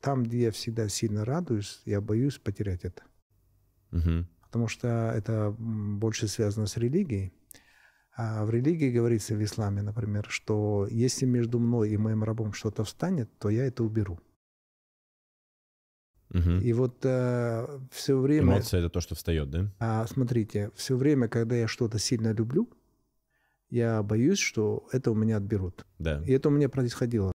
Там, где я всегда сильно радуюсь, я боюсь потерять это. Угу. Потому что это больше связано с религией. А в религии говорится в исламе, например, что если между мной и моим рабом что-то встанет, то я это уберу. Угу. И вот э, все время... Эмоция это то, что встает, да? А, смотрите, все время, когда я что-то сильно люблю, я боюсь, что это у меня отберут. Да. И это у меня происходило.